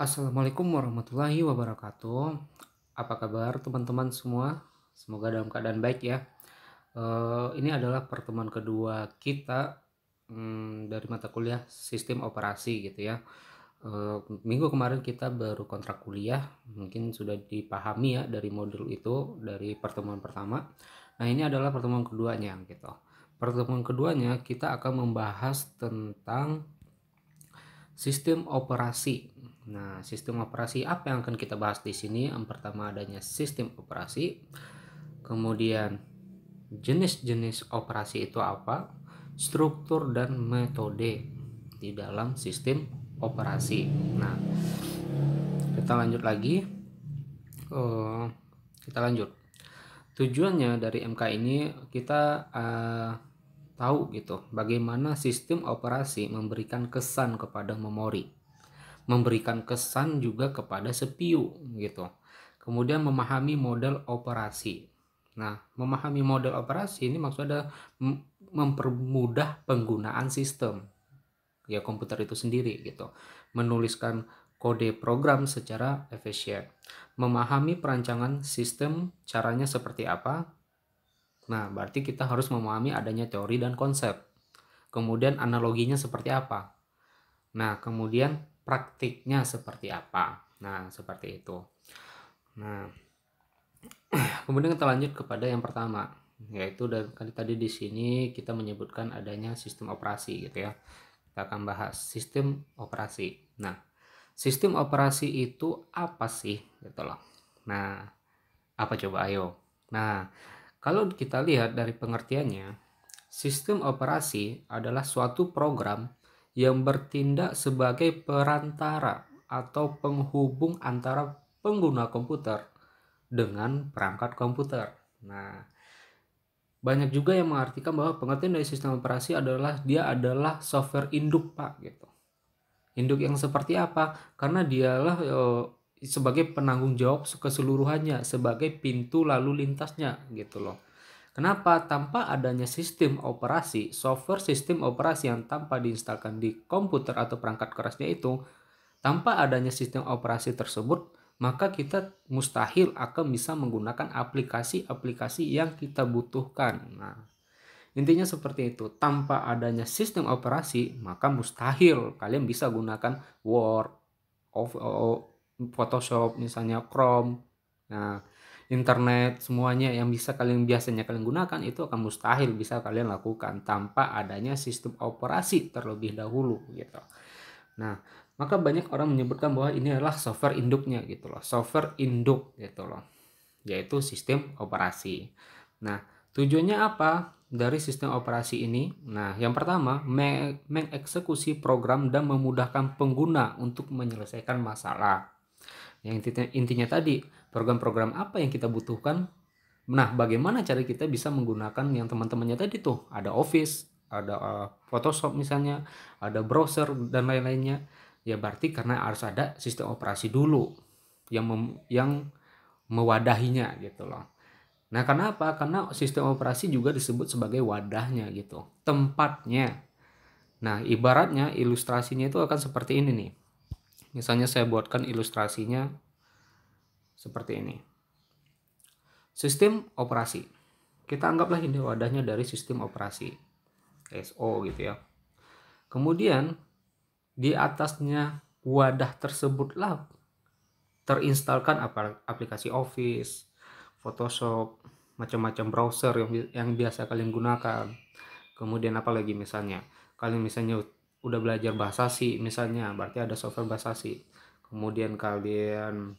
Assalamualaikum warahmatullahi wabarakatuh. Apa kabar teman-teman semua? Semoga dalam keadaan baik ya. Eh, ini adalah pertemuan kedua kita hmm, dari mata kuliah sistem operasi gitu ya. Eh, minggu kemarin kita baru kontrak kuliah, mungkin sudah dipahami ya dari modul itu dari pertemuan pertama. Nah ini adalah pertemuan keduanya gitu. Pertemuan keduanya kita akan membahas tentang sistem operasi Nah, sistem operasi apa yang akan kita bahas di sini? Yang pertama adanya sistem operasi, kemudian jenis-jenis operasi itu apa, struktur dan metode di dalam sistem operasi. Nah, kita lanjut lagi. oh kita lanjut. Tujuannya dari MK ini kita uh, tahu gitu bagaimana sistem operasi memberikan kesan kepada memori memberikan kesan juga kepada sepiu gitu. Kemudian memahami model operasi. Nah, memahami model operasi ini maksudnya mempermudah penggunaan sistem ya komputer itu sendiri gitu. Menuliskan kode program secara efisien. Memahami perancangan sistem caranya seperti apa. Nah, berarti kita harus memahami adanya teori dan konsep. Kemudian analoginya seperti apa. Nah, kemudian praktiknya seperti apa. Nah, seperti itu. Nah, kemudian kita lanjut kepada yang pertama, yaitu dari tadi di sini kita menyebutkan adanya sistem operasi gitu ya. Kita akan bahas sistem operasi. Nah, sistem operasi itu apa sih gitu loh. Nah, apa coba ayo. Nah, kalau kita lihat dari pengertiannya, sistem operasi adalah suatu program yang bertindak sebagai perantara atau penghubung antara pengguna komputer dengan perangkat komputer. Nah, banyak juga yang mengartikan bahwa pengertian dari sistem operasi adalah dia adalah software induk, Pak, gitu. Induk yang seperti apa? Karena dialah eh, sebagai penanggung jawab keseluruhannya, sebagai pintu lalu lintasnya, gitu loh Kenapa? Tanpa adanya sistem operasi, software sistem operasi yang tanpa diinstalkan di komputer atau perangkat kerasnya itu, tanpa adanya sistem operasi tersebut, maka kita mustahil akan bisa menggunakan aplikasi-aplikasi yang kita butuhkan. Nah, intinya seperti itu. Tanpa adanya sistem operasi, maka mustahil kalian bisa gunakan Word, Photoshop, misalnya Chrome. Nah, internet semuanya yang bisa kalian biasanya kalian gunakan itu akan mustahil bisa kalian lakukan tanpa adanya sistem operasi terlebih dahulu gitu. Nah, maka banyak orang menyebutkan bahwa ini adalah software induknya gitu loh, software induk gitu loh, yaitu sistem operasi. Nah, tujuannya apa dari sistem operasi ini? Nah, yang pertama, mengeksekusi program dan memudahkan pengguna untuk menyelesaikan masalah yang intinya, intinya tadi program-program apa yang kita butuhkan nah bagaimana cara kita bisa menggunakan yang teman-temannya tadi tuh ada office ada uh, Photoshop misalnya ada browser dan lain-lainnya ya berarti karena harus ada sistem operasi dulu yang mem yang mewadahinya gitu loh nah karena apa karena sistem operasi juga disebut sebagai wadahnya gitu tempatnya nah ibaratnya ilustrasinya itu akan seperti ini nih Misalnya saya buatkan ilustrasinya seperti ini. Sistem operasi. Kita anggaplah ini wadahnya dari sistem operasi. SO gitu ya. Kemudian di atasnya wadah tersebutlah terinstalkan aplikasi Office, Photoshop, macam-macam browser yang yang biasa kalian gunakan. Kemudian apalagi misalnya, kalian misalnya udah belajar bahasa C misalnya berarti ada software bahasa C kemudian kalian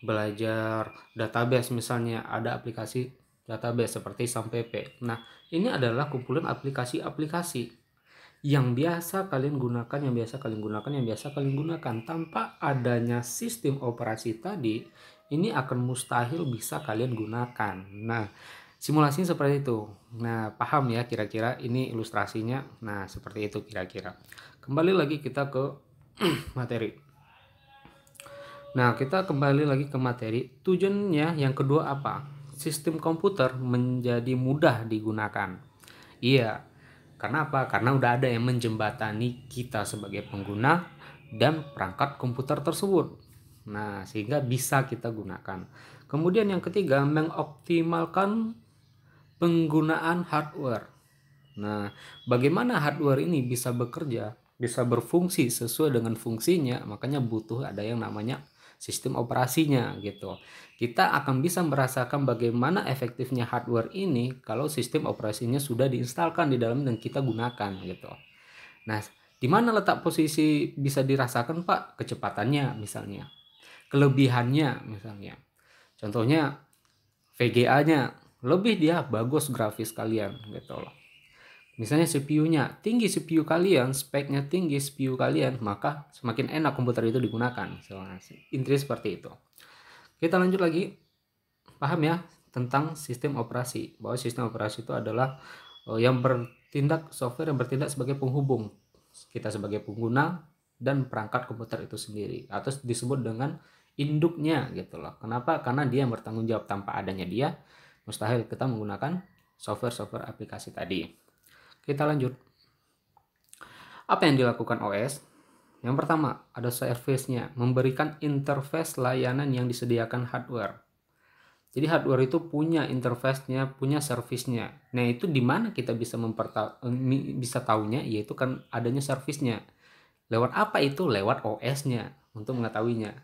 belajar database misalnya ada aplikasi database seperti SamPP nah ini adalah kumpulan aplikasi-aplikasi yang biasa kalian gunakan, yang biasa kalian gunakan, yang biasa kalian gunakan tanpa adanya sistem operasi tadi, ini akan mustahil bisa kalian gunakan. Nah, Simulasinya seperti itu. Nah, paham ya kira-kira ini ilustrasinya. Nah, seperti itu kira-kira. Kembali lagi kita ke materi. Nah, kita kembali lagi ke materi. Tujuannya yang kedua apa? Sistem komputer menjadi mudah digunakan. Iya. Karena apa? Karena udah ada yang menjembatani kita sebagai pengguna dan perangkat komputer tersebut. Nah, sehingga bisa kita gunakan. Kemudian yang ketiga, mengoptimalkan penggunaan hardware. Nah, bagaimana hardware ini bisa bekerja, bisa berfungsi sesuai dengan fungsinya, makanya butuh ada yang namanya sistem operasinya gitu. Kita akan bisa merasakan bagaimana efektifnya hardware ini kalau sistem operasinya sudah diinstalkan di dalam dan kita gunakan gitu. Nah, di mana letak posisi bisa dirasakan, Pak? Kecepatannya misalnya. Kelebihannya misalnya. Contohnya VGA-nya lebih dia bagus grafis kalian gitu loh misalnya CPU-nya tinggi CPU kalian speknya tinggi CPU kalian maka semakin enak komputer itu digunakan intri seperti itu kita lanjut lagi paham ya tentang sistem operasi bahwa sistem operasi itu adalah eh, yang bertindak software yang bertindak sebagai penghubung kita sebagai pengguna dan perangkat komputer itu sendiri atau disebut dengan induknya gitu loh kenapa karena dia yang bertanggung jawab tanpa adanya dia mustahil kita menggunakan software-software aplikasi tadi. Kita lanjut. Apa yang dilakukan OS? Yang pertama, ada service-nya, memberikan interface layanan yang disediakan hardware. Jadi hardware itu punya interface-nya, punya service-nya. Nah, itu di mana kita bisa memperta bisa tahunya yaitu kan adanya service-nya. Lewat apa itu? Lewat OS-nya untuk mengetahuinya.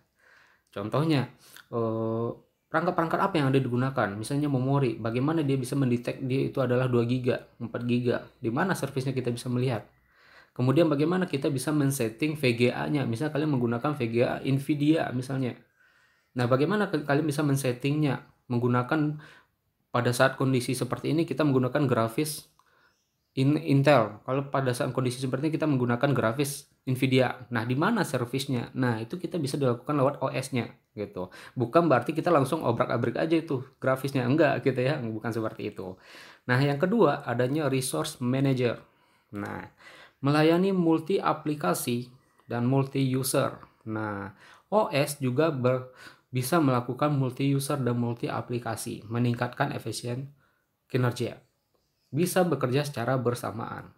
Contohnya, eh, perangkat-perangkat apa yang ada digunakan misalnya memori bagaimana dia bisa mendetek dia itu adalah 2 giga 4 giga di mana servicenya kita bisa melihat kemudian bagaimana kita bisa men-setting VGA nya misalnya kalian menggunakan VGA Nvidia misalnya nah bagaimana kalian bisa men-settingnya menggunakan pada saat kondisi seperti ini kita menggunakan grafis in Intel. Kalau pada saat kondisi seperti ini kita menggunakan grafis Nvidia. Nah, di mana servisnya? Nah, itu kita bisa dilakukan lewat OS-nya gitu. Bukan berarti kita langsung obrak-abrik aja itu grafisnya enggak gitu ya, bukan seperti itu. Nah, yang kedua adanya resource manager. Nah, melayani multi aplikasi dan multi user. Nah, OS juga ber, bisa melakukan multi user dan multi aplikasi, meningkatkan efisien kinerja bisa bekerja secara bersamaan.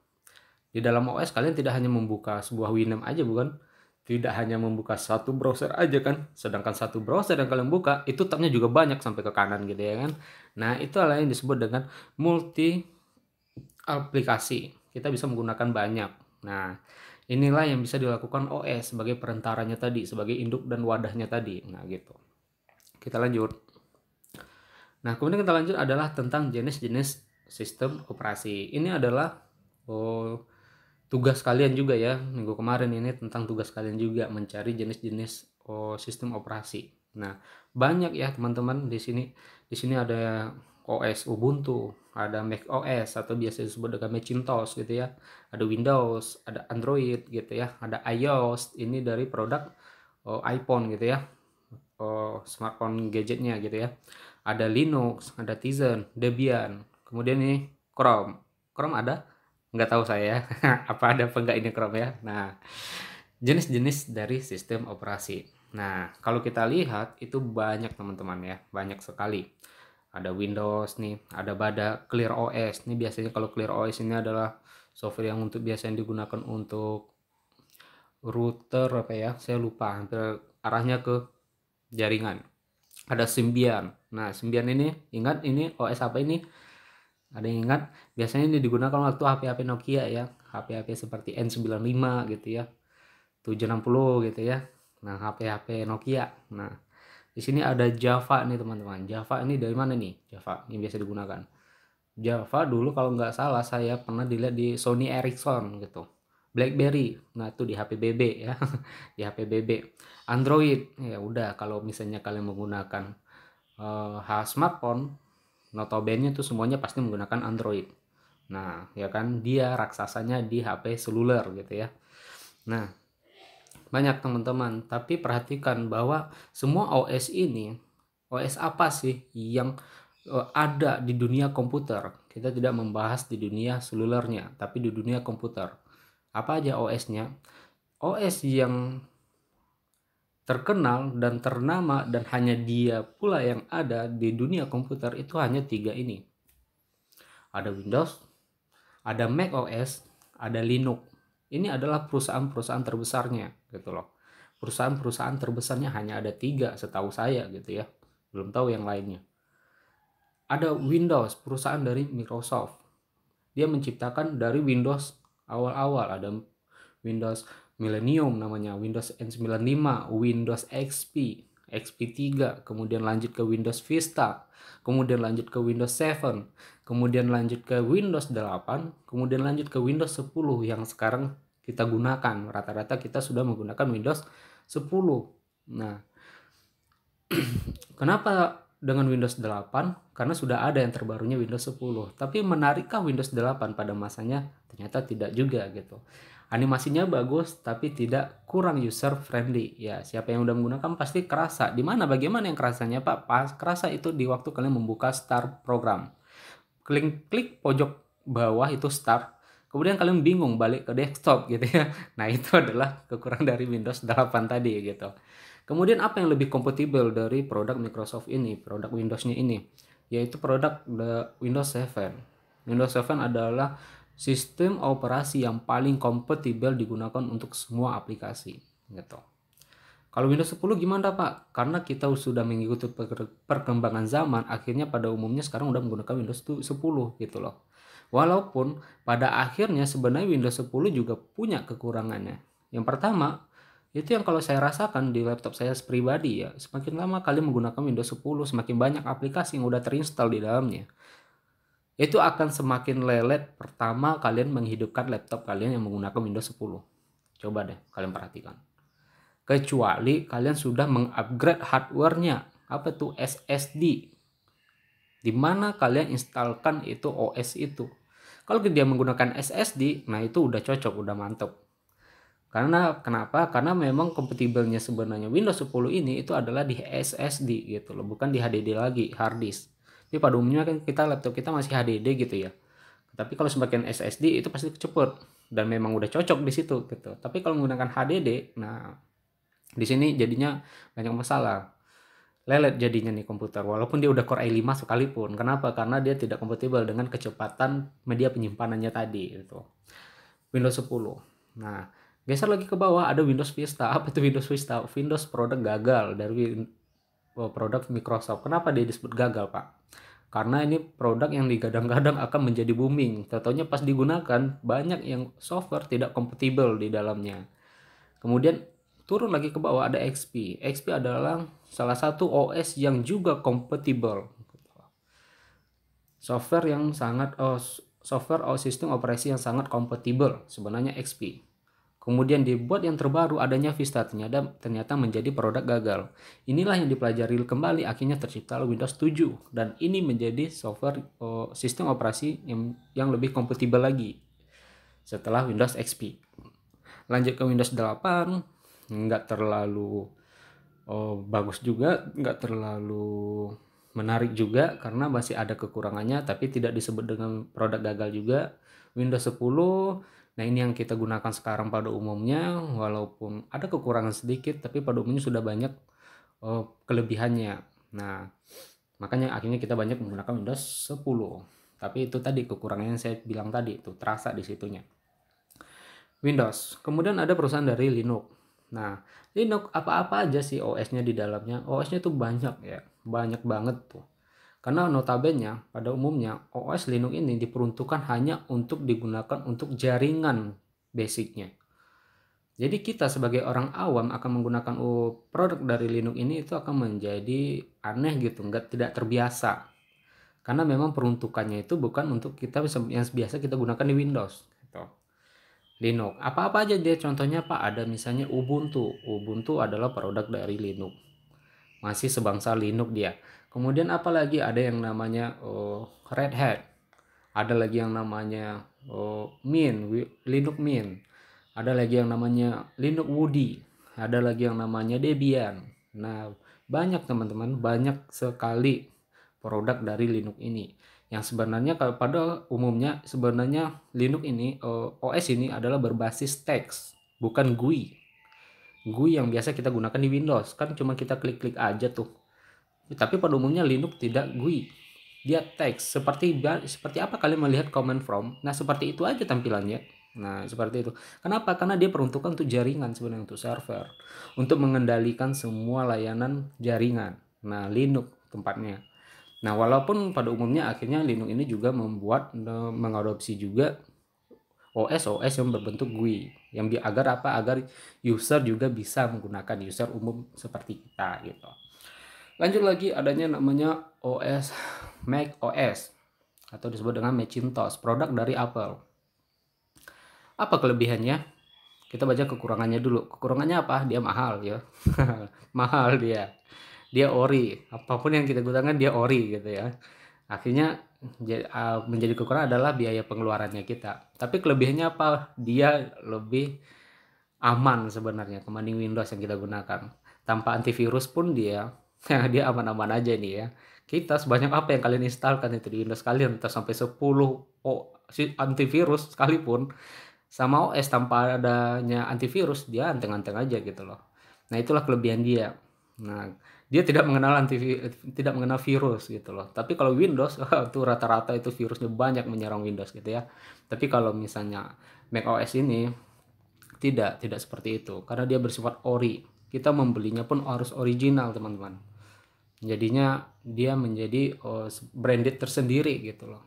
Di dalam OS kalian tidak hanya membuka sebuah Winamp aja bukan? Tidak hanya membuka satu browser aja kan? Sedangkan satu browser yang kalian buka itu tabnya juga banyak sampai ke kanan gitu ya kan? Nah itu hal yang disebut dengan multi aplikasi. Kita bisa menggunakan banyak. Nah inilah yang bisa dilakukan OS sebagai perantaranya tadi, sebagai induk dan wadahnya tadi. Nah gitu. Kita lanjut. Nah, kemudian kita lanjut adalah tentang jenis-jenis sistem operasi. Ini adalah oh, tugas kalian juga ya minggu kemarin ini tentang tugas kalian juga mencari jenis-jenis oh, sistem operasi. Nah banyak ya teman-teman di sini di sini ada OS Ubuntu, ada Mac OS atau biasa disebut dengan Macintosh gitu ya, ada Windows, ada Android gitu ya, ada iOS. Ini dari produk oh, iPhone gitu ya, oh, smartphone gadgetnya gitu ya. Ada Linux, ada Tizen, Debian, Kemudian ini Chrome. Chrome ada? Nggak tahu saya ya. apa ada apa enggak ini Chrome ya. Nah, jenis-jenis dari sistem operasi. Nah, kalau kita lihat itu banyak teman-teman ya, banyak sekali. Ada Windows nih, ada pada Clear OS. nih biasanya kalau Clear OS ini adalah software yang untuk biasanya digunakan untuk router apa ya, saya lupa hampir arahnya ke jaringan. Ada Symbian. Nah, Symbian ini ingat ini OS apa ini? Ada yang ingat? Biasanya ini digunakan waktu HP-HP Nokia ya. HP-HP seperti N95 gitu ya. 760 gitu ya. Nah, HP-HP Nokia. Nah, di sini ada Java nih teman-teman. Java ini dari mana nih? Java yang biasa digunakan. Java dulu kalau nggak salah saya pernah dilihat di Sony Ericsson gitu. BlackBerry, nah itu di HP BB ya, di HP BB Android, ya udah kalau misalnya kalian menggunakan uh, smartphone notabene tuh semuanya pasti menggunakan Android. Nah, ya kan dia raksasanya di HP seluler gitu ya. Nah, banyak teman-teman, tapi perhatikan bahwa semua OS ini OS apa sih yang eh, ada di dunia komputer? Kita tidak membahas di dunia selulernya, tapi di dunia komputer. Apa aja OS-nya? OS yang terkenal dan ternama dan hanya dia pula yang ada di dunia komputer itu hanya tiga ini. Ada Windows, ada Mac OS, ada Linux. Ini adalah perusahaan-perusahaan terbesarnya gitu loh. Perusahaan-perusahaan terbesarnya hanya ada tiga setahu saya gitu ya. Belum tahu yang lainnya. Ada Windows, perusahaan dari Microsoft. Dia menciptakan dari Windows awal-awal ada Windows Millennium namanya, Windows N95, Windows XP, XP3, kemudian lanjut ke Windows Vista, kemudian lanjut ke Windows 7, kemudian lanjut ke Windows 8, kemudian lanjut ke Windows 10 yang sekarang kita gunakan. Rata-rata kita sudah menggunakan Windows 10. Nah, kenapa dengan Windows 8? Karena sudah ada yang terbarunya Windows 10. Tapi menarikkah Windows 8 pada masanya? Ternyata tidak juga gitu animasinya bagus tapi tidak kurang user friendly ya siapa yang udah menggunakan pasti kerasa di mana bagaimana yang kerasanya pak pas kerasa itu di waktu kalian membuka start program klik klik pojok bawah itu start kemudian kalian bingung balik ke desktop gitu ya nah itu adalah kekurangan dari Windows 8 tadi gitu kemudian apa yang lebih kompatibel dari produk Microsoft ini produk Windowsnya ini yaitu produk the eh, Windows 7 Windows 7 adalah sistem operasi yang paling kompatibel digunakan untuk semua aplikasi gitu. Kalau Windows 10 gimana Pak? Karena kita sudah mengikuti perkembangan zaman, akhirnya pada umumnya sekarang udah menggunakan Windows 10 gitu loh. Walaupun pada akhirnya sebenarnya Windows 10 juga punya kekurangannya. Yang pertama, itu yang kalau saya rasakan di laptop saya pribadi ya, semakin lama kalian menggunakan Windows 10, semakin banyak aplikasi yang udah terinstall di dalamnya itu akan semakin lelet pertama kalian menghidupkan laptop kalian yang menggunakan Windows 10. Coba deh kalian perhatikan. Kecuali kalian sudah mengupgrade hardware-nya, apa tuh SSD. Di mana kalian instalkan itu OS itu. Kalau dia menggunakan SSD, nah itu udah cocok, udah mantap Karena kenapa? Karena memang kompatibelnya sebenarnya Windows 10 ini itu adalah di SSD gitu loh, bukan di HDD lagi, hard disk tapi pada umumnya kan kita laptop kita masih HDD gitu ya tapi kalau sebagian SSD itu pasti kecepet dan memang udah cocok di situ gitu tapi kalau menggunakan HDD nah di sini jadinya banyak masalah lelet jadinya nih komputer walaupun dia udah Core i5 sekalipun kenapa karena dia tidak kompatibel dengan kecepatan media penyimpanannya tadi itu Windows 10 nah geser lagi ke bawah ada Windows Vista apa itu Windows Vista Windows produk gagal dari produk Microsoft. Kenapa dia disebut gagal, Pak? Karena ini produk yang digadang-gadang akan menjadi booming. Tentunya pas digunakan banyak yang software tidak kompatibel di dalamnya. Kemudian turun lagi ke bawah ada XP. XP adalah salah satu OS yang juga kompatibel. Software yang sangat oh, software atau oh, sistem operasi yang sangat kompatibel sebenarnya XP. Kemudian dibuat yang terbaru adanya Vista ternyata, ternyata menjadi produk gagal. Inilah yang dipelajari kembali akhirnya tercipta Windows 7 dan ini menjadi software oh, sistem operasi yang, yang lebih kompatibel lagi setelah Windows XP. Lanjut ke Windows 8 nggak terlalu oh, bagus juga, nggak terlalu menarik juga karena masih ada kekurangannya tapi tidak disebut dengan produk gagal juga. Windows 10 Nah ini yang kita gunakan sekarang pada umumnya walaupun ada kekurangan sedikit tapi pada umumnya sudah banyak uh, kelebihannya. Nah makanya akhirnya kita banyak menggunakan Windows 10. Tapi itu tadi kekurangannya yang saya bilang tadi itu terasa di situnya. Windows. Kemudian ada perusahaan dari Linux. Nah, Linux apa-apa aja sih OS-nya di dalamnya. OS-nya tuh banyak ya, banyak banget tuh. Karena notabene pada umumnya OS Linux ini diperuntukkan hanya untuk digunakan untuk jaringan basicnya. Jadi kita sebagai orang awam akan menggunakan produk dari Linux ini itu akan menjadi aneh gitu, nggak tidak terbiasa. Karena memang peruntukannya itu bukan untuk kita yang biasa kita gunakan di Windows. Gitu. Linux, apa-apa aja dia contohnya Pak, ada misalnya Ubuntu. Ubuntu adalah produk dari Linux. Masih sebangsa Linux dia. Kemudian apalagi ada yang namanya oh, Red Hat. Ada lagi yang namanya oh, Min, Linux Mint. Ada lagi yang namanya Linux Woody. Ada lagi yang namanya Debian. Nah, banyak teman-teman, banyak sekali produk dari Linux ini yang sebenarnya kalau pada umumnya sebenarnya Linux ini OS oh, ini adalah berbasis teks bukan GUI GUI yang biasa kita gunakan di Windows kan cuma kita klik-klik aja tuh tapi pada umumnya Linux tidak GUI. Dia teks. Seperti seperti apa kalian melihat comment from? Nah, seperti itu aja tampilannya. Nah, seperti itu. Kenapa? Karena dia peruntukan untuk jaringan sebenarnya untuk server, untuk mengendalikan semua layanan jaringan. Nah, Linux tempatnya. Nah, walaupun pada umumnya akhirnya Linux ini juga membuat e, mengadopsi juga OS OS yang berbentuk GUI yang agar apa agar user juga bisa menggunakan user umum seperti kita gitu. Lanjut lagi adanya namanya OS Mac OS atau disebut dengan Macintosh, produk dari Apple. Apa kelebihannya? kita baca kekurangannya dulu kekurangannya apa dia mahal ya mahal dia dia ori apapun yang kita gunakan dia ori gitu ya akhirnya menjadi kekurangan adalah biaya pengeluarannya kita tapi kelebihannya apa dia lebih aman sebenarnya kebanding Windows yang kita gunakan tanpa antivirus pun dia ya dia aman-aman aja ini ya kita sebanyak apa yang kalian instalkan itu di Windows kalian entah sampai 10 oh, si antivirus sekalipun sama OS tanpa adanya antivirus dia anteng-anteng aja gitu loh nah itulah kelebihan dia nah dia tidak mengenal antivirus tidak mengenal virus gitu loh tapi kalau Windows itu rata-rata itu virusnya banyak menyerang Windows gitu ya tapi kalau misalnya Mac OS ini tidak tidak seperti itu karena dia bersifat ori kita membelinya pun harus original teman-teman jadinya dia menjadi oh, branded tersendiri gitu loh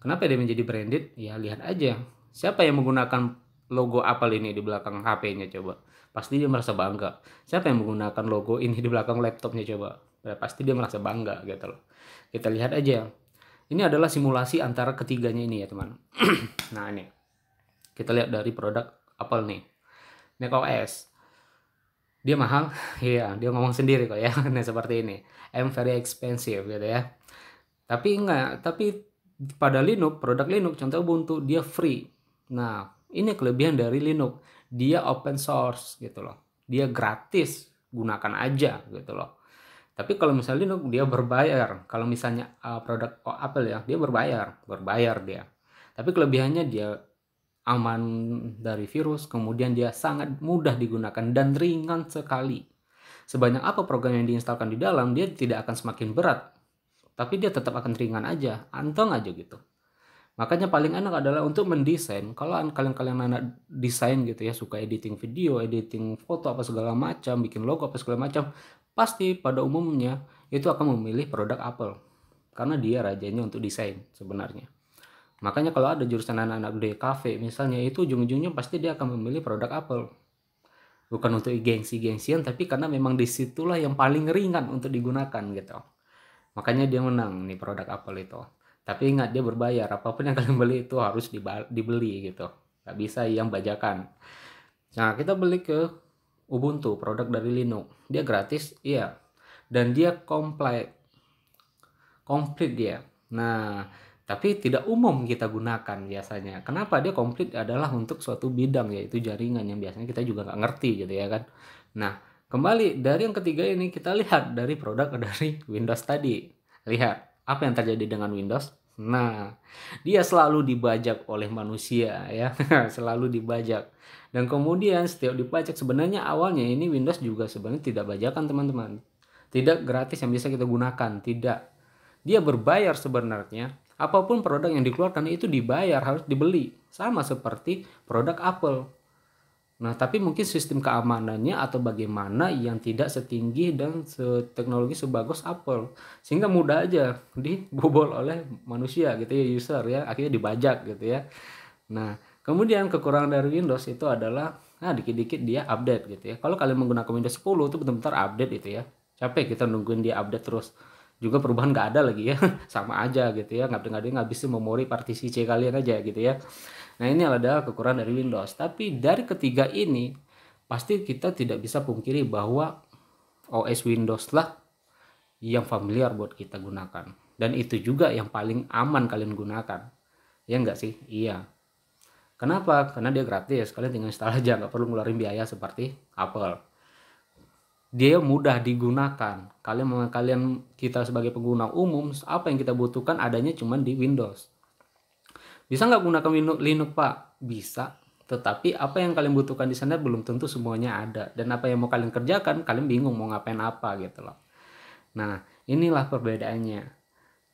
kenapa dia menjadi branded ya lihat aja siapa yang menggunakan logo Apple ini di belakang HP-nya coba pasti dia merasa bangga siapa yang menggunakan logo ini di belakang laptopnya coba ya, pasti dia merasa bangga gitu loh kita lihat aja ini adalah simulasi antara ketiganya ini ya teman nah ini kita lihat dari produk Apple nih macOS dia mahal iya yeah, dia ngomong sendiri kok ya nah seperti ini I'm very expensive gitu ya tapi enggak tapi pada Linux produk Linux contoh Ubuntu dia free nah ini kelebihan dari Linux dia open source gitu loh dia gratis gunakan aja gitu loh tapi kalau misalnya Linux dia berbayar kalau misalnya uh, produk oh, Apple ya dia berbayar berbayar dia tapi kelebihannya dia aman dari virus, kemudian dia sangat mudah digunakan dan ringan sekali. Sebanyak apa program yang diinstalkan di dalam, dia tidak akan semakin berat. Tapi dia tetap akan ringan aja, anteng aja gitu. Makanya paling enak adalah untuk mendesain. Kalau kalian-kalian anak desain gitu ya, suka editing video, editing foto apa segala macam, bikin logo apa segala macam, pasti pada umumnya itu akan memilih produk Apple. Karena dia rajanya untuk desain sebenarnya. Makanya kalau ada jurusan anak-anak di kafe misalnya itu ujung-ujungnya pasti dia akan memilih produk Apple. Bukan untuk gengsi-gengsian tapi karena memang disitulah yang paling ringan untuk digunakan gitu. Makanya dia menang nih produk Apple itu. Tapi ingat dia berbayar, apapun yang kalian beli itu harus dibeli gitu. Gak bisa yang bajakan. Nah kita beli ke Ubuntu, produk dari Linux. Dia gratis, iya. Dan dia komplit. Komplit dia. Nah, tapi tidak umum kita gunakan biasanya. Kenapa dia komplit adalah untuk suatu bidang yaitu jaringan yang biasanya kita juga nggak ngerti gitu ya kan. Nah kembali dari yang ketiga ini kita lihat dari produk dari Windows tadi. Lihat apa yang terjadi dengan Windows. Nah dia selalu dibajak oleh manusia ya selalu dibajak. Dan kemudian setiap dibajak sebenarnya awalnya ini Windows juga sebenarnya tidak bajakan teman-teman. Tidak gratis yang bisa kita gunakan, tidak. Dia berbayar sebenarnya Apapun produk yang dikeluarkan itu dibayar, harus dibeli. Sama seperti produk Apple. Nah, tapi mungkin sistem keamanannya atau bagaimana yang tidak setinggi dan teknologi sebagus Apple. Sehingga mudah aja dibobol oleh manusia gitu ya, user ya. Akhirnya dibajak gitu ya. Nah, kemudian kekurangan dari Windows itu adalah nah dikit-dikit dia update gitu ya. Kalau kalian menggunakan Windows 10 itu benar-benar update gitu ya. Capek kita nungguin dia update terus juga perubahan nggak ada lagi ya sama aja gitu ya nggak dengar ngabisin memori partisi C kalian aja gitu ya nah ini adalah kekurangan dari Windows tapi dari ketiga ini pasti kita tidak bisa pungkiri bahwa OS Windows lah yang familiar buat kita gunakan dan itu juga yang paling aman kalian gunakan ya nggak sih iya kenapa karena dia gratis kalian tinggal install aja nggak perlu ngeluarin biaya seperti Apple dia mudah digunakan. Kalian kalian kita sebagai pengguna umum apa yang kita butuhkan adanya cuma di Windows. Bisa nggak gunakan Windows Linux Pak? Bisa. Tetapi apa yang kalian butuhkan di sana belum tentu semuanya ada dan apa yang mau kalian kerjakan kalian bingung mau ngapain apa gitu loh. Nah, inilah perbedaannya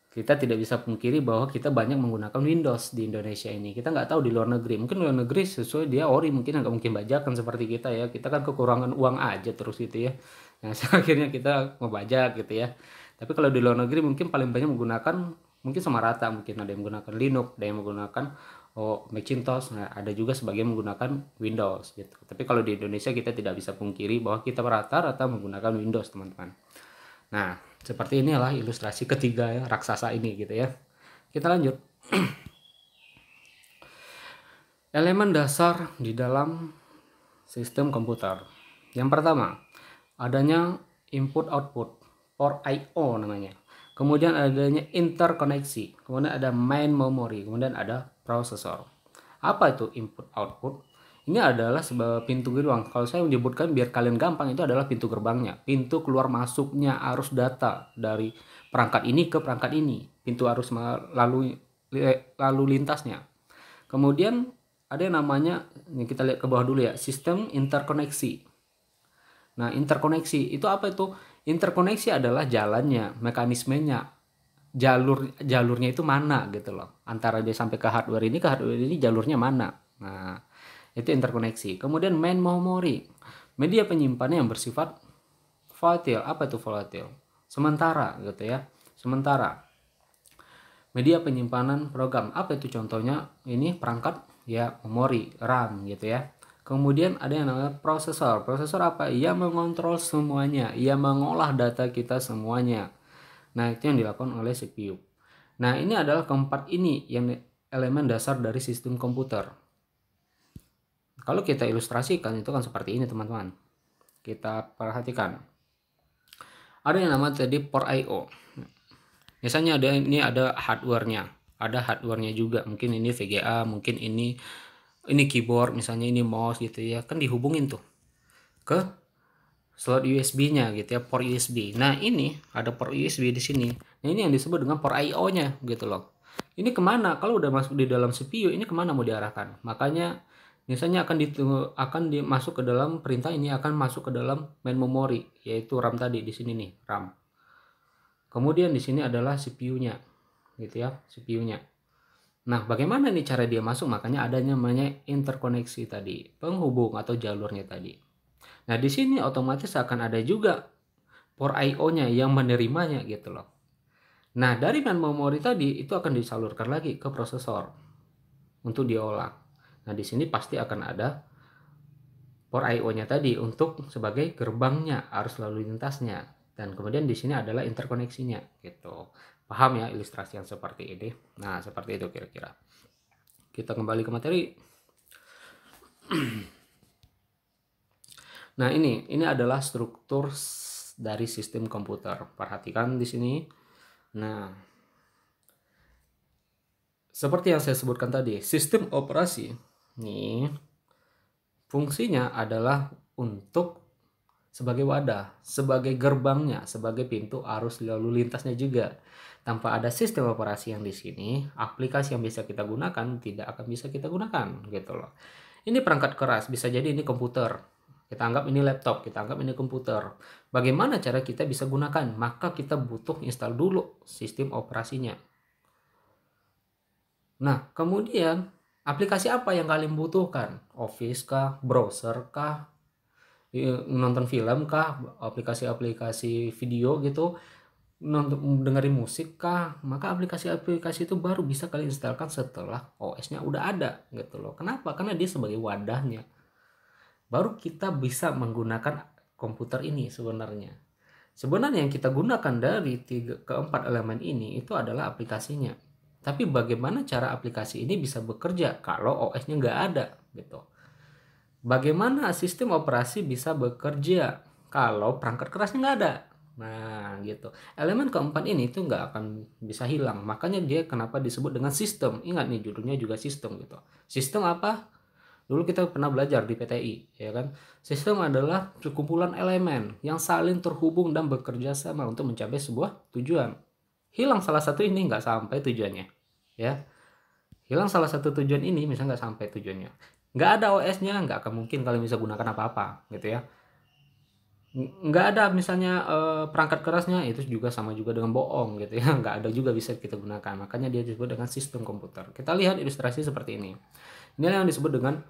kita tidak bisa pungkiri bahwa kita banyak menggunakan Windows di Indonesia ini. Kita nggak tahu di luar negeri. Mungkin luar negeri sesuai dia ori mungkin nggak mungkin bajakan seperti kita ya. Kita kan kekurangan uang aja terus gitu ya. Nah akhirnya kita ngebajak gitu ya. Tapi kalau di luar negeri mungkin paling banyak menggunakan mungkin sama rata mungkin ada yang menggunakan Linux, ada yang menggunakan oh, Macintosh, nah, ada juga sebagian menggunakan Windows gitu. Tapi kalau di Indonesia kita tidak bisa pungkiri bahwa kita rata-rata menggunakan Windows teman-teman. Nah seperti inilah ilustrasi ketiga ya, raksasa ini gitu ya. Kita lanjut. Elemen dasar di dalam sistem komputer. Yang pertama, adanya input output or I/O namanya. Kemudian adanya interkoneksi, kemudian ada main memory, kemudian ada prosesor. Apa itu input output? Ini adalah sebab pintu gerbang. Kalau saya menyebutkan biar kalian gampang itu adalah pintu gerbangnya, pintu keluar masuknya arus data dari perangkat ini ke perangkat ini, pintu arus lalu lalu lintasnya. Kemudian ada yang namanya ini kita lihat ke bawah dulu ya, sistem interkoneksi. Nah, interkoneksi itu apa itu? Interkoneksi adalah jalannya, mekanismenya, jalur jalurnya itu mana gitu loh. Antara dia sampai ke hardware ini ke hardware ini jalurnya mana. Nah, itu interkoneksi. Kemudian main memory, media penyimpanan yang bersifat volatile. Apa itu volatile? Sementara gitu ya. Sementara. Media penyimpanan program. Apa itu contohnya? Ini perangkat ya memori RAM gitu ya. Kemudian ada yang namanya prosesor. Prosesor apa? Ia mengontrol semuanya. Ia mengolah data kita semuanya. Nah, itu yang dilakukan oleh CPU. Nah, ini adalah keempat ini yang elemen dasar dari sistem komputer. Kalau kita ilustrasikan itu kan seperti ini teman-teman. Kita perhatikan. Ada yang namanya tadi port I/O. Misalnya ada ini ada hardwarenya, ada hardwarenya juga. Mungkin ini VGA, mungkin ini ini keyboard misalnya ini mouse gitu ya kan dihubungin tuh ke slot USB-nya gitu ya port USB. Nah ini ada port USB di sini. Nah ini yang disebut dengan port I/O-nya gitu loh. Ini kemana? Kalau udah masuk di dalam CPU ini kemana mau diarahkan? Makanya Misalnya akan ditunggu, akan dimasuk ke dalam perintah ini akan masuk ke dalam main memory yaitu RAM tadi di sini nih RAM. Kemudian di sini adalah CPU-nya gitu ya, CPU-nya. Nah, bagaimana nih cara dia masuk? Makanya adanya namanya interkoneksi tadi, penghubung atau jalurnya tadi. Nah, di sini otomatis akan ada juga port i o nya yang menerimanya gitu loh. Nah, dari main memory tadi itu akan disalurkan lagi ke prosesor untuk diolah. Nah, di sini pasti akan ada port i nya tadi untuk sebagai gerbangnya arus lalu lintasnya dan kemudian di sini adalah interkoneksinya gitu. Paham ya ilustrasi yang seperti ini? Nah, seperti itu kira-kira. Kita kembali ke materi. nah, ini ini adalah struktur dari sistem komputer. Perhatikan di sini. Nah, seperti yang saya sebutkan tadi, sistem operasi ini fungsinya adalah untuk sebagai wadah, sebagai gerbangnya, sebagai pintu arus lalu lintasnya juga. Tanpa ada sistem operasi yang di sini, aplikasi yang bisa kita gunakan tidak akan bisa kita gunakan gitu loh. Ini perangkat keras, bisa jadi ini komputer. Kita anggap ini laptop, kita anggap ini komputer. Bagaimana cara kita bisa gunakan? Maka kita butuh install dulu sistem operasinya. Nah, kemudian aplikasi apa yang kalian butuhkan office kah browser kah nonton film kah aplikasi-aplikasi video gitu nonton dengerin musik kah maka aplikasi-aplikasi itu baru bisa kalian instalkan setelah OS-nya udah ada gitu loh kenapa karena dia sebagai wadahnya baru kita bisa menggunakan komputer ini sebenarnya sebenarnya yang kita gunakan dari tiga keempat elemen ini itu adalah aplikasinya tapi bagaimana cara aplikasi ini bisa bekerja kalau OS-nya nggak ada gitu? Bagaimana sistem operasi bisa bekerja kalau perangkat kerasnya nggak ada? Nah gitu. Elemen keempat ini itu nggak akan bisa hilang. Makanya dia kenapa disebut dengan sistem. Ingat nih judulnya juga sistem gitu. Sistem apa? Dulu kita pernah belajar di PTI ya kan. Sistem adalah sekumpulan elemen yang saling terhubung dan bekerja sama untuk mencapai sebuah tujuan hilang salah satu ini nggak sampai tujuannya ya hilang salah satu tujuan ini misalnya nggak sampai tujuannya nggak ada OS-nya nggak akan mungkin kalian bisa gunakan apa-apa gitu ya nggak ada misalnya eh, perangkat kerasnya itu juga sama juga dengan bohong gitu ya nggak ada juga bisa kita gunakan makanya dia disebut dengan sistem komputer kita lihat ilustrasi seperti ini ini yang disebut dengan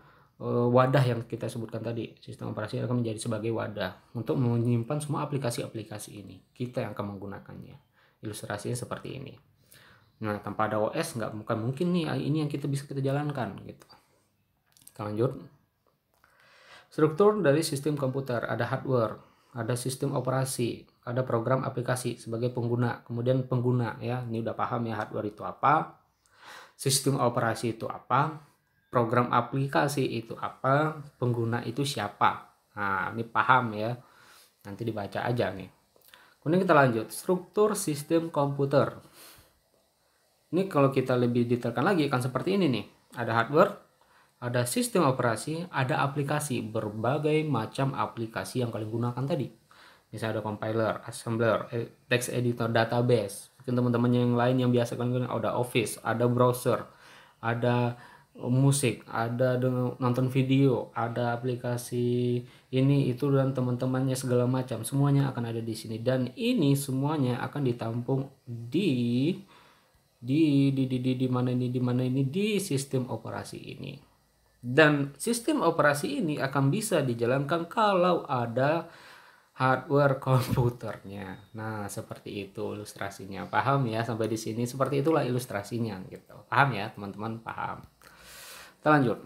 eh, wadah yang kita sebutkan tadi sistem operasi akan menjadi sebagai wadah untuk menyimpan semua aplikasi-aplikasi ini kita yang akan menggunakannya ilustrasinya seperti ini nah tanpa ada OS nggak bukan mungkin nih ini yang kita bisa kita jalankan gitu kita lanjut struktur dari sistem komputer ada hardware ada sistem operasi ada program aplikasi sebagai pengguna kemudian pengguna ya ini udah paham ya hardware itu apa sistem operasi itu apa program aplikasi itu apa pengguna itu siapa nah ini paham ya nanti dibaca aja nih Kemudian kita lanjut, struktur sistem komputer. Ini kalau kita lebih detailkan lagi akan seperti ini nih. Ada hardware, ada sistem operasi, ada aplikasi, berbagai macam aplikasi yang kalian gunakan tadi. Misalnya ada compiler, assembler, eh, text editor, database. Mungkin teman-teman yang lain yang biasa kalian gunakan ada Office, ada browser, ada musik, ada dengan nonton video, ada aplikasi ini itu dan teman-temannya segala macam. Semuanya akan ada di sini dan ini semuanya akan ditampung di di di di di, di mana ini di mana ini di sistem operasi ini. Dan sistem operasi ini akan bisa dijalankan kalau ada hardware komputernya. Nah, seperti itu ilustrasinya. Paham ya sampai di sini? Seperti itulah ilustrasinya gitu. Paham ya, teman-teman? Paham. Kita lanjut.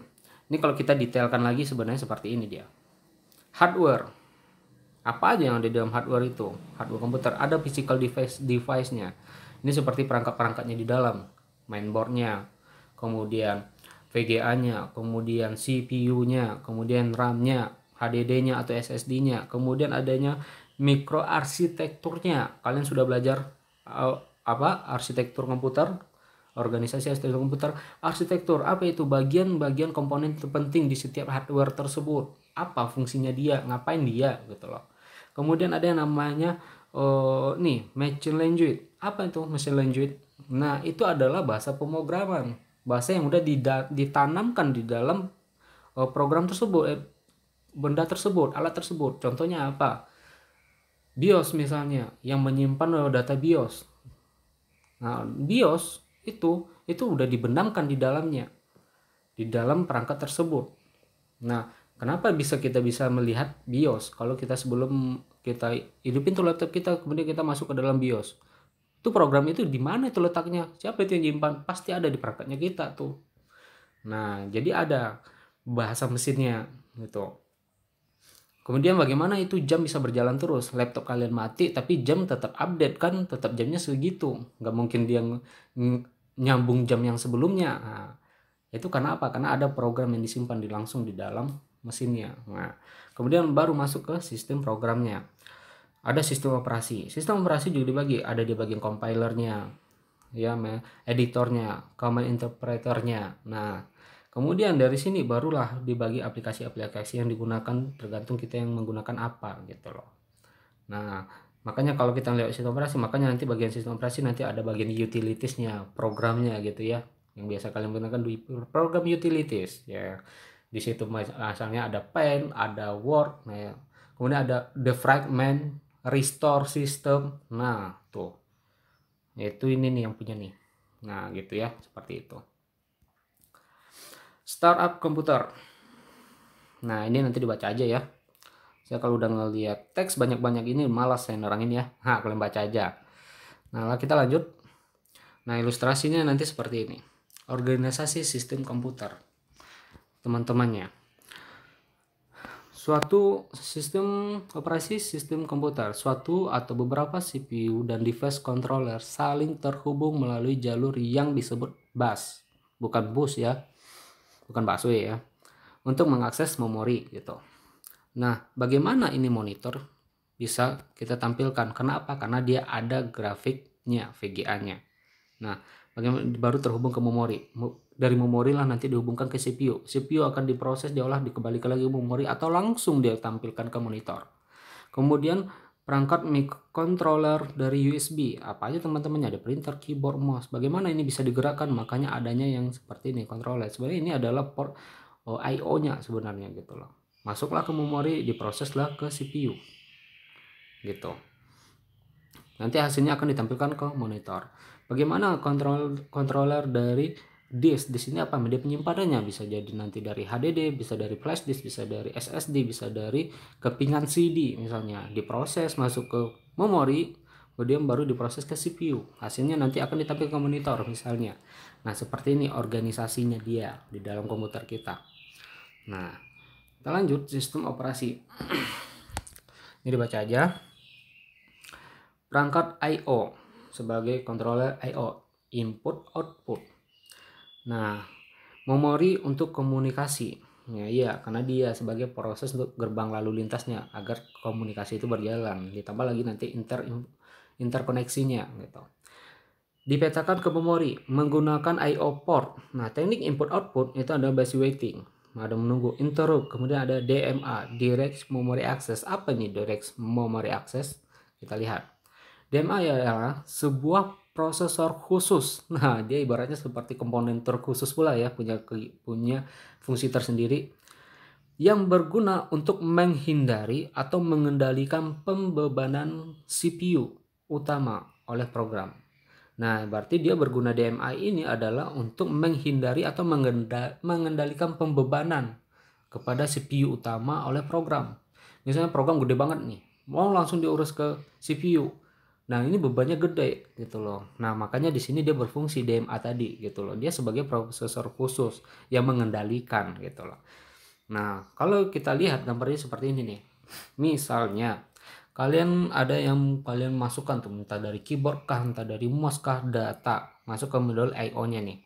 Ini kalau kita detailkan lagi sebenarnya seperti ini dia. Hardware. Apa aja yang ada di dalam hardware itu? Hardware komputer. Ada physical device device-nya. Ini seperti perangkat-perangkatnya di dalam. Mainboardnya. Kemudian VGA-nya. Kemudian CPU-nya. Kemudian RAM-nya. HDD-nya atau SSD-nya. Kemudian adanya mikro arsitekturnya. Kalian sudah belajar uh, apa arsitektur komputer organisasi arsitektur komputer. Arsitektur apa itu? Bagian-bagian komponen terpenting di setiap hardware tersebut. Apa fungsinya dia? Ngapain dia? Gitu loh. Kemudian ada yang namanya uh, nih machine language. Apa itu machine language? Nah itu adalah bahasa pemrograman, bahasa yang udah ditanamkan di dalam uh, program tersebut, eh, benda tersebut, alat tersebut. Contohnya apa? BIOS misalnya, yang menyimpan data BIOS. Nah, BIOS itu itu udah dibenamkan di dalamnya di dalam perangkat tersebut. Nah, kenapa bisa kita bisa melihat BIOS kalau kita sebelum kita hidupin tuh laptop kita kemudian kita masuk ke dalam BIOS. Itu program itu di mana itu letaknya? Siapa itu yang nyimpan? Pasti ada di perangkatnya kita tuh. Nah, jadi ada bahasa mesinnya gitu. Kemudian bagaimana itu jam bisa berjalan terus? Laptop kalian mati tapi jam tetap update kan, tetap jamnya segitu. Nggak mungkin dia nyambung jam yang sebelumnya. Nah, itu karena apa? Karena ada program yang disimpan di langsung di dalam mesinnya. Nah, kemudian baru masuk ke sistem programnya. Ada sistem operasi. Sistem operasi juga dibagi. Ada di bagian compilernya, ya, editornya, command interpreternya. Nah, Kemudian dari sini barulah dibagi aplikasi-aplikasi yang digunakan tergantung kita yang menggunakan apa gitu loh. Nah, makanya kalau kita lihat sistem operasi, makanya nanti bagian sistem operasi nanti ada bagian utilitiesnya, programnya gitu ya. Yang biasa kalian gunakan di program utilities ya. Di situ misalnya ada pen, ada word, nah, ya. kemudian ada the fragment, restore system. Nah, tuh. Itu ini nih yang punya nih. Nah, gitu ya, seperti itu startup komputer. Nah, ini nanti dibaca aja ya. Saya kalau udah ngeliat teks banyak-banyak ini malas saya nerangin ya. Nah, kalian baca aja. Nah, kita lanjut. Nah, ilustrasinya nanti seperti ini. Organisasi sistem komputer. Teman-temannya. Suatu sistem operasi sistem komputer, suatu atau beberapa CPU dan device controller saling terhubung melalui jalur yang disebut bus. Bukan bus ya, bukan bakso ya untuk mengakses memori gitu nah bagaimana ini monitor bisa kita tampilkan kenapa karena dia ada grafiknya VGA nya nah bagaimana baru terhubung ke memori dari memori lah nanti dihubungkan ke CPU CPU akan diproses diolah dikembalikan lagi ke memori atau langsung dia tampilkan ke monitor kemudian perangkat microcontroller dari USB. Apa aja teman temannya Ada printer, keyboard, mouse. Bagaimana ini bisa digerakkan? Makanya adanya yang seperti ini controller. Sebenarnya ini adalah port oh, i nya sebenarnya gitu loh. Masuklah ke memori, diproseslah ke CPU. Gitu. Nanti hasilnya akan ditampilkan ke monitor. Bagaimana kontrol controller dari disk. di sini apa? Media penyimpanannya bisa jadi nanti dari HDD, bisa dari flash disk, bisa dari SSD, bisa dari kepingan CD misalnya. Diproses masuk ke memori, kemudian baru diproses ke CPU. Hasilnya nanti akan ditampilkan ke monitor misalnya. Nah, seperti ini organisasinya dia di dalam komputer kita. Nah, kita lanjut sistem operasi. ini dibaca aja. Perangkat I/O sebagai controller I/O, input output Nah, memori untuk komunikasi. Ya, iya, karena dia sebagai proses untuk gerbang lalu lintasnya agar komunikasi itu berjalan. Ditambah lagi nanti inter interkoneksinya gitu. Dipetakan ke memori menggunakan IO port. Nah, teknik input output itu ada basi waiting. Ada menunggu interrupt, kemudian ada DMA, direct memory access. Apa nih direct memory access? Kita lihat. DMA adalah sebuah prosesor khusus. Nah, dia ibaratnya seperti komponen terkhusus pula ya, punya punya fungsi tersendiri yang berguna untuk menghindari atau mengendalikan pembebanan CPU utama oleh program. Nah, berarti dia berguna dma ini adalah untuk menghindari atau mengendalikan pembebanan kepada CPU utama oleh program. Misalnya program gede banget nih, mau langsung diurus ke CPU Nah ini bebannya gede gitu loh. Nah makanya di sini dia berfungsi DMA tadi gitu loh. Dia sebagai prosesor khusus yang mengendalikan gitu loh. Nah kalau kita lihat gambarnya seperti ini nih. Misalnya kalian ada yang kalian masukkan tuh entah dari keyboard kah entah dari mouse kah data masuk ke modul i nya nih.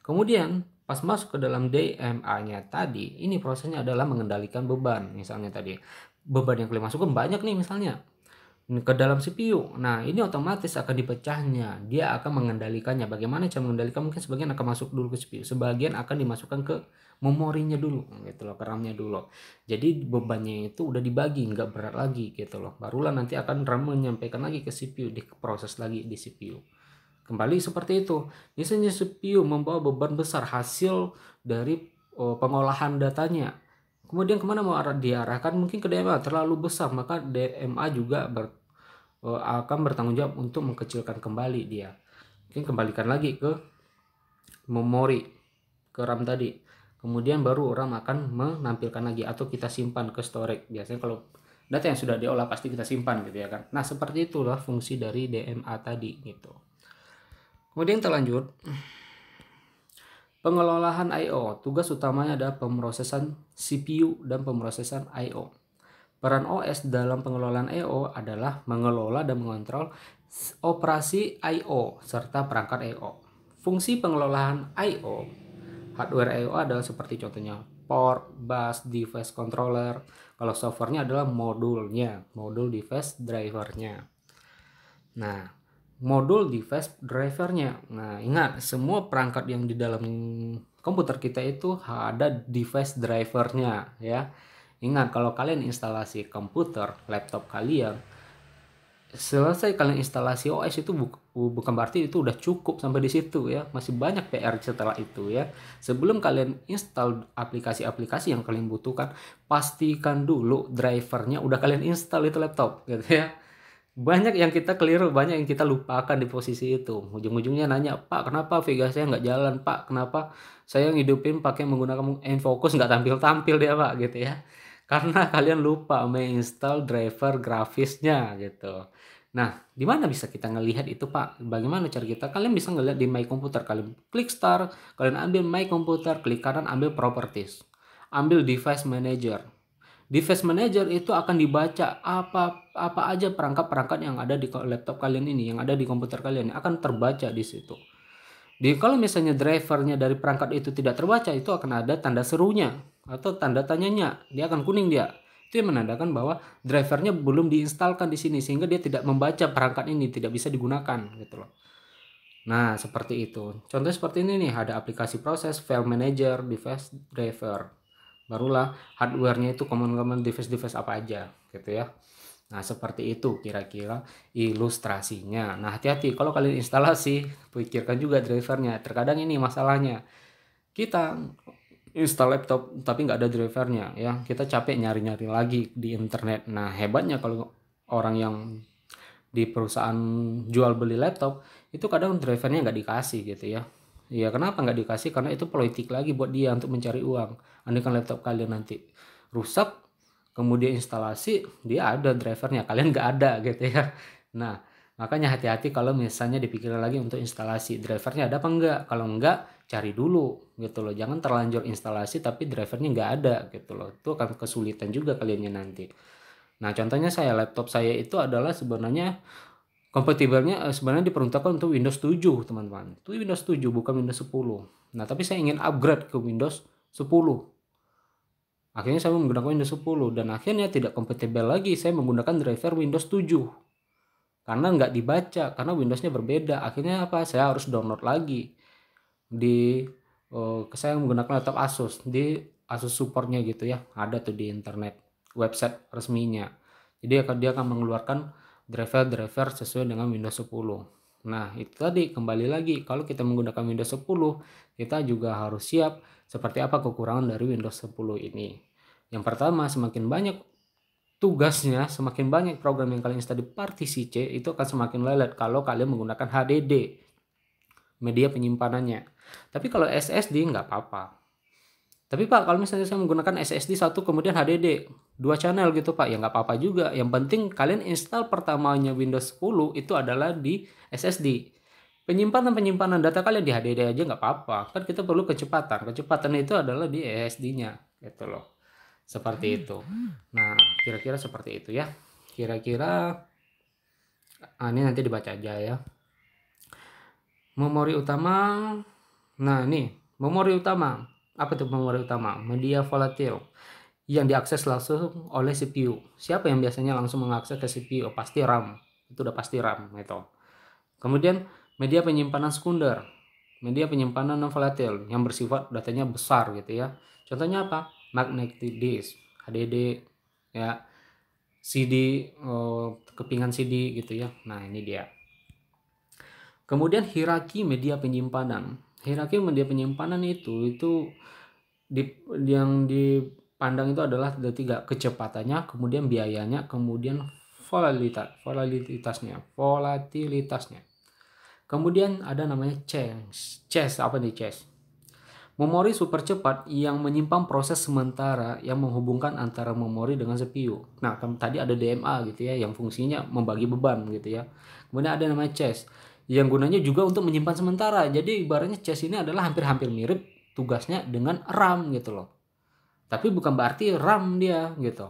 Kemudian pas masuk ke dalam DMA-nya tadi, ini prosesnya adalah mengendalikan beban misalnya tadi. Beban yang kalian masukkan banyak nih misalnya ke dalam CPU. Nah, ini otomatis akan dipecahnya. Dia akan mengendalikannya. Bagaimana cara mengendalikan? Mungkin sebagian akan masuk dulu ke CPU, sebagian akan dimasukkan ke memorinya dulu, gitu loh, keramnya dulu. Jadi bebannya itu udah dibagi, nggak berat lagi, gitu loh. Barulah nanti akan RAM menyampaikan lagi ke CPU, diproses lagi di CPU. Kembali seperti itu. Misalnya CPU membawa beban besar hasil dari oh, pengolahan datanya Kemudian kemana mau diarahkan? Mungkin ke DMA terlalu besar, maka DMA juga ber, eh, akan bertanggung jawab untuk mengecilkan kembali dia. Mungkin kembalikan lagi ke memori ke RAM tadi. Kemudian baru RAM akan menampilkan lagi atau kita simpan ke storage. Biasanya kalau data yang sudah diolah pasti kita simpan gitu ya kan. Nah, seperti itulah fungsi dari DMA tadi gitu. Kemudian terlanjut Pengelolaan I.O. Tugas utamanya adalah pemrosesan CPU dan pemrosesan I.O. Peran OS dalam pengelolaan I.O. adalah mengelola dan mengontrol operasi I.O. serta perangkat I.O. Fungsi pengelolaan I.O. Hardware I.O. adalah seperti contohnya port, bus, device controller. Kalau softwarenya adalah modulnya, modul device drivernya. Nah, modul device drivernya. Nah, ingat semua perangkat yang di dalam komputer kita itu ada device drivernya ya. Ingat kalau kalian instalasi komputer, laptop kalian selesai kalian instalasi OS itu bu bukan berarti itu udah cukup sampai di situ ya. Masih banyak PR setelah itu ya. Sebelum kalian install aplikasi-aplikasi yang kalian butuhkan, pastikan dulu drivernya udah kalian install itu laptop gitu ya banyak yang kita keliru, banyak yang kita lupakan di posisi itu. Ujung-ujungnya nanya, Pak, kenapa Vega saya nggak jalan? Pak, kenapa saya ngidupin pakai menggunakan end focus nggak tampil-tampil dia, Pak, gitu ya. Karena kalian lupa menginstal driver grafisnya, gitu. Nah, di mana bisa kita ngelihat itu, Pak? Bagaimana cara kita? Kalian bisa ngelihat di My Computer. Kalian klik start, kalian ambil My Computer, klik kanan ambil Properties. Ambil Device Manager di Manager itu akan dibaca apa apa aja perangkat-perangkat yang ada di laptop kalian ini, yang ada di komputer kalian akan terbaca di situ. Di kalau misalnya drivernya dari perangkat itu tidak terbaca, itu akan ada tanda serunya atau tanda tanyanya. Dia akan kuning dia. Itu yang menandakan bahwa drivernya belum diinstalkan di sini sehingga dia tidak membaca perangkat ini, tidak bisa digunakan gitu loh. Nah, seperti itu. Contoh seperti ini nih, ada aplikasi proses, file manager, device driver barulah hardwarenya itu komponen-komponen device-device apa aja gitu ya nah seperti itu kira-kira ilustrasinya nah hati-hati kalau kalian instalasi pikirkan juga drivernya terkadang ini masalahnya kita install laptop tapi nggak ada drivernya ya kita capek nyari-nyari lagi di internet nah hebatnya kalau orang yang di perusahaan jual beli laptop itu kadang drivernya nggak dikasih gitu ya Ya kenapa nggak dikasih? Karena itu politik lagi buat dia untuk mencari uang. kan laptop kalian nanti rusak, kemudian instalasi, dia ada drivernya. Kalian nggak ada gitu ya. Nah, makanya hati-hati kalau misalnya dipikirkan lagi untuk instalasi. Drivernya ada apa enggak? Kalau enggak, cari dulu gitu loh. Jangan terlanjur instalasi tapi drivernya nggak ada gitu loh. Itu akan kesulitan juga kaliannya nanti. Nah, contohnya saya laptop saya itu adalah sebenarnya Kompatibelnya eh, sebenarnya diperuntukkan untuk Windows 7, teman-teman. Itu Windows 7 bukan Windows 10. Nah, tapi saya ingin upgrade ke Windows 10. Akhirnya saya menggunakan Windows 10 dan akhirnya tidak kompatibel lagi saya menggunakan driver Windows 7. Karena nggak dibaca, karena Windowsnya berbeda. Akhirnya apa? Saya harus download lagi di uh, saya menggunakan laptop Asus di Asus supportnya gitu ya. Ada tuh di internet website resminya. Jadi dia akan mengeluarkan driver-driver sesuai dengan Windows 10. Nah, itu tadi kembali lagi kalau kita menggunakan Windows 10, kita juga harus siap seperti apa kekurangan dari Windows 10 ini. Yang pertama, semakin banyak tugasnya, semakin banyak program yang kalian install di partisi C, itu akan semakin lelet kalau kalian menggunakan HDD, media penyimpanannya. Tapi kalau SSD nggak apa-apa. Tapi Pak, kalau misalnya saya menggunakan SSD satu kemudian HDD dua channel gitu Pak, ya nggak apa-apa juga. Yang penting kalian install pertamanya Windows 10 itu adalah di SSD. Penyimpanan-penyimpanan data kalian di HDD aja nggak apa-apa. Kan kita perlu kecepatan. Kecepatan itu adalah di e SSD-nya gitu loh. Seperti hmm. itu. Nah, kira-kira seperti itu ya. Kira-kira ah, ini nanti dibaca aja ya. Memori utama. Nah, ini memori utama apa itu memori utama? Media volatil yang diakses langsung oleh CPU. Siapa yang biasanya langsung mengakses ke CPU? Oh, pasti RAM. Itu udah pasti RAM gitu. Kemudian media penyimpanan sekunder, media penyimpanan non volatil yang bersifat datanya besar gitu ya. Contohnya apa? Magnetic disk, HDD, ya, CD, oh, eh, kepingan CD gitu ya. Nah ini dia. Kemudian hierarki media penyimpanan hierarki media penyimpanan itu itu di, yang dipandang itu adalah ada tiga kecepatannya kemudian biayanya kemudian volatilitas volatilitasnya volatilitasnya kemudian ada namanya chess chess apa nih chess memori super cepat yang menyimpan proses sementara yang menghubungkan antara memori dengan CPU. Nah, tadi ada DMA gitu ya yang fungsinya membagi beban gitu ya. Kemudian ada namanya CHESS yang gunanya juga untuk menyimpan sementara. Jadi ibaratnya chest ini adalah hampir-hampir mirip tugasnya dengan RAM gitu loh. Tapi bukan berarti RAM dia gitu.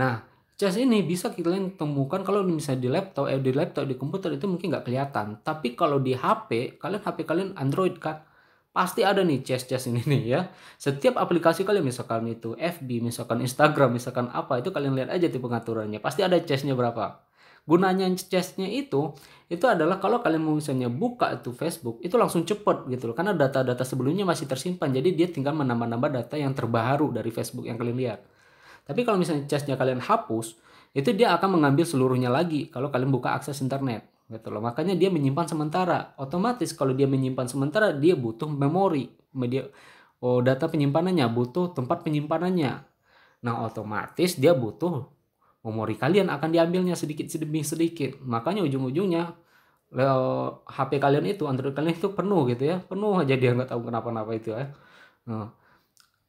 Nah, chest ini bisa kalian temukan kalau misalnya di laptop, eh, di laptop, di komputer itu mungkin nggak kelihatan. Tapi kalau di HP, kalian HP kalian Android kan, pasti ada nih chest-chest ini nih ya. Setiap aplikasi kalian misalkan itu FB, misalkan Instagram, misalkan apa, itu kalian lihat aja tipe pengaturannya. Pasti ada chestnya berapa gunanya chestnya itu itu adalah kalau kalian mau misalnya buka itu Facebook itu langsung cepet gitu loh karena data-data sebelumnya masih tersimpan jadi dia tinggal menambah-nambah data yang terbaru dari Facebook yang kalian lihat tapi kalau misalnya chestnya kalian hapus itu dia akan mengambil seluruhnya lagi kalau kalian buka akses internet gitu loh makanya dia menyimpan sementara otomatis kalau dia menyimpan sementara dia butuh memori media oh data penyimpanannya butuh tempat penyimpanannya nah otomatis dia butuh memori kalian akan diambilnya sedikit demi sedikit. Makanya ujung-ujungnya HP kalian itu, Android kalian itu penuh gitu ya, penuh aja dia nggak tahu kenapa-napa itu ya. Nah,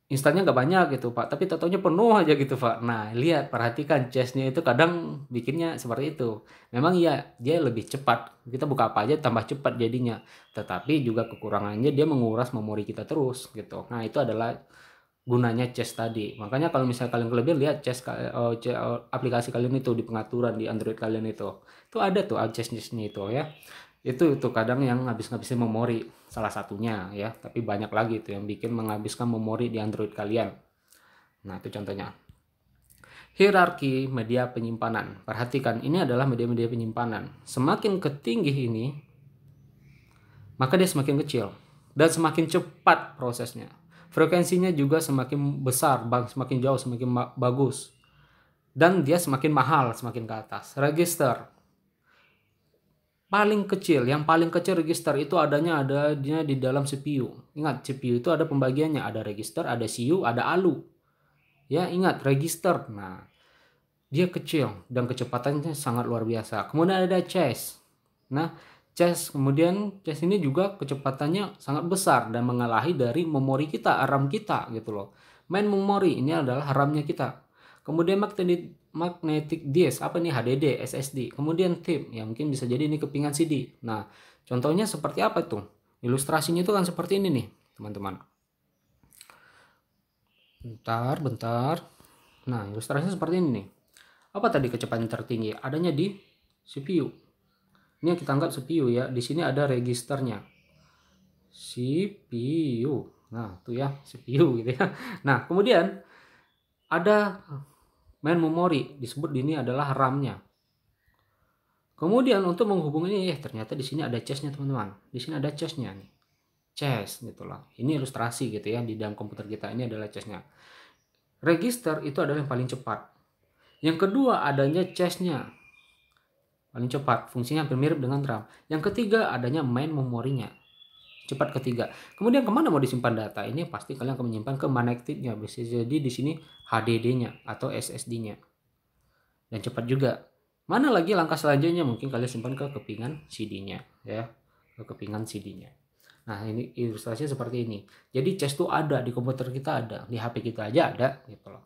instannya nggak banyak gitu pak, tapi totalnya penuh aja gitu pak. Nah lihat perhatikan chestnya itu kadang bikinnya seperti itu. Memang iya, dia lebih cepat, kita buka apa aja tambah cepat jadinya. Tetapi juga kekurangannya dia menguras memori kita terus gitu. Nah itu adalah gunanya chess tadi. Makanya kalau misalnya kalian kelebihan lihat chess, eh, oh, oh, aplikasi kalian itu di pengaturan di Android kalian itu. Itu ada tuh chess-chessnya itu ya. Itu itu kadang yang ngabis-ngabisin memori salah satunya ya, tapi banyak lagi itu yang bikin menghabiskan memori di Android kalian. Nah, itu contohnya. Hierarki media penyimpanan. Perhatikan, ini adalah media-media penyimpanan. Semakin ketinggi ini, maka dia semakin kecil dan semakin cepat prosesnya Frekuensinya juga semakin besar, semakin jauh, semakin bagus. Dan dia semakin mahal, semakin ke atas. Register. Paling kecil, yang paling kecil register itu adanya adanya di dalam CPU. Ingat, CPU itu ada pembagiannya, ada register, ada CU, ada ALU. Ya, ingat register. Nah, dia kecil dan kecepatannya sangat luar biasa. Kemudian ada chest. Nah, chess. Kemudian chess ini juga kecepatannya sangat besar dan mengalahi dari memori kita, RAM kita gitu loh. Main memori ini adalah RAM-nya kita. Kemudian magnetic, magnetic disk, apa nih HDD, SSD. Kemudian tip, ya mungkin bisa jadi ini kepingan CD. Nah, contohnya seperti apa itu? Ilustrasinya itu kan seperti ini nih, teman-teman. Bentar, bentar. Nah, ilustrasinya seperti ini nih. Apa tadi kecepatan tertinggi? Adanya di CPU. Ini yang kita anggap CPU ya. Di sini ada registernya. CPU. Nah, tuh ya CPU gitu ya. Nah, kemudian ada main memori disebut di ini adalah RAM-nya. Kemudian untuk menghubunginya ya eh, ternyata di sini ada cache-nya teman-teman. Di sini ada cache-nya nih. Chest gitulah. Ini ilustrasi gitu ya di dalam komputer kita ini adalah cache-nya. Register itu adalah yang paling cepat. Yang kedua adanya cache-nya paling cepat. Fungsinya hampir mirip dengan RAM. Yang ketiga, adanya main memorinya. Cepat ketiga. Kemudian kemana mau disimpan data? Ini pasti kalian akan menyimpan ke magnetiknya Bisa jadi di sini HDD-nya atau SSD-nya. Dan cepat juga. Mana lagi langkah selanjutnya? Mungkin kalian simpan ke kepingan CD-nya. ya Ke kepingan CD-nya. Nah ini ilustrasinya seperti ini. Jadi chest tuh ada di komputer kita ada, di HP kita aja ada gitu loh.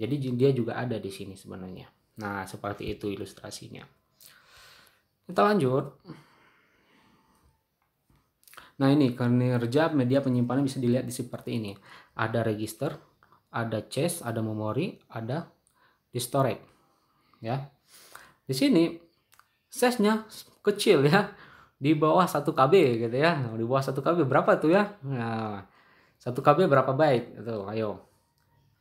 Jadi dia juga ada di sini sebenarnya. Nah seperti itu ilustrasinya. Kita lanjut. Nah ini kinerja media penyimpanan bisa dilihat di seperti ini. Ada register, ada chest ada memori, ada di storage. Ya. Di sini size-nya kecil ya. Di bawah 1 KB gitu ya. Di bawah 1 KB berapa tuh ya? Nah, 1 KB berapa byte? Itu ayo.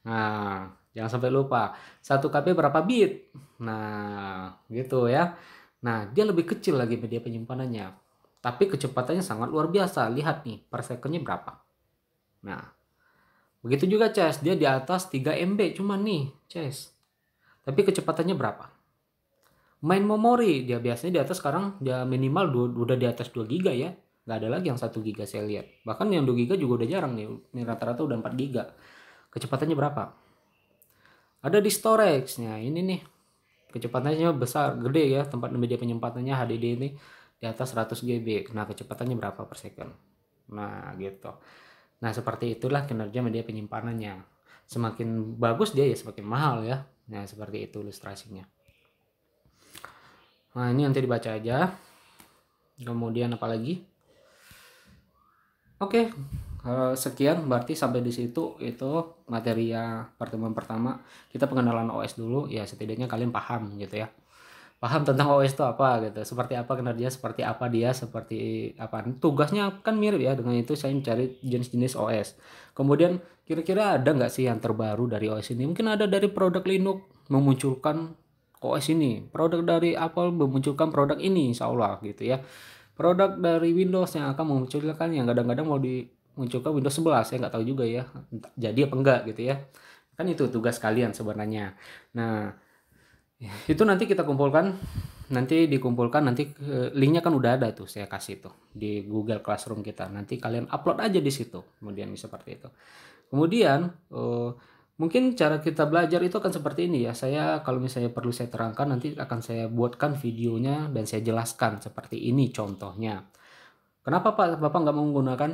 Nah, jangan sampai lupa. 1 KB berapa bit? Nah, gitu ya. Nah, dia lebih kecil lagi media penyimpanannya. Tapi kecepatannya sangat luar biasa. Lihat nih, per secondnya berapa. Nah, begitu juga Chess. Dia di atas 3 MB cuma nih, Chess. Tapi kecepatannya berapa? Main memori, dia biasanya di atas sekarang dia minimal dua, udah di atas 2 GB ya. Gak ada lagi yang 1 GB saya lihat. Bahkan yang 2 GB juga udah jarang nih. Ini rata-rata udah 4 GB. Kecepatannya berapa? Ada di storage-nya, ini nih kecepatannya besar gede ya tempat media penyempatannya HDD ini di atas 100 GB nah kecepatannya berapa per second nah gitu nah seperti itulah kinerja media penyimpanannya semakin bagus dia ya semakin mahal ya nah seperti itu ilustrasinya nah ini nanti dibaca aja kemudian apa lagi oke sekian berarti sampai di situ itu materi ya, pertemuan pertama kita pengenalan OS dulu ya setidaknya kalian paham gitu ya paham tentang OS itu apa gitu seperti apa kinerja seperti apa dia seperti apa tugasnya kan mirip ya dengan itu saya mencari jenis-jenis OS kemudian kira-kira ada nggak sih yang terbaru dari OS ini mungkin ada dari produk Linux memunculkan OS ini produk dari Apple memunculkan produk ini insya Allah gitu ya produk dari Windows yang akan memunculkan yang kadang-kadang mau di mencoba Windows 11 saya nggak tahu juga ya jadi apa enggak gitu ya kan itu tugas kalian sebenarnya nah itu nanti kita kumpulkan nanti dikumpulkan nanti eh, linknya kan udah ada tuh saya kasih tuh di Google Classroom kita nanti kalian upload aja di situ kemudian seperti itu kemudian uh, mungkin cara kita belajar itu akan seperti ini ya saya kalau misalnya perlu saya terangkan nanti akan saya buatkan videonya dan saya jelaskan seperti ini contohnya kenapa pak bapak nggak menggunakan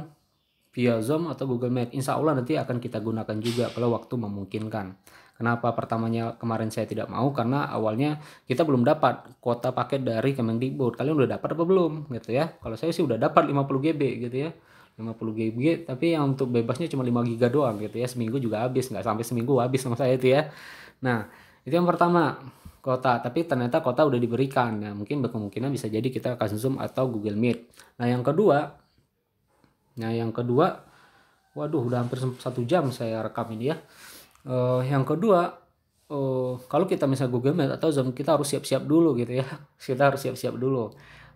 via Zoom atau Google Meet. Insya Allah nanti akan kita gunakan juga kalau waktu memungkinkan. Kenapa pertamanya kemarin saya tidak mau? Karena awalnya kita belum dapat kuota paket dari Kemendikbud. Kalian udah dapat apa belum? Gitu ya. Kalau saya sih udah dapat 50 GB gitu ya. 50 GB tapi yang untuk bebasnya cuma 5 GB doang gitu ya seminggu juga habis nggak sampai seminggu habis sama saya itu ya nah itu yang pertama kota tapi ternyata kota udah diberikan nah mungkin berkemungkinan bisa jadi kita akan zoom atau Google Meet nah yang kedua Nah yang kedua, waduh udah hampir satu jam saya rekam ini ya. Uh, yang kedua, uh, kalau kita misalnya Google Meet atau Zoom kita harus siap-siap dulu gitu ya. Kita harus siap-siap dulu.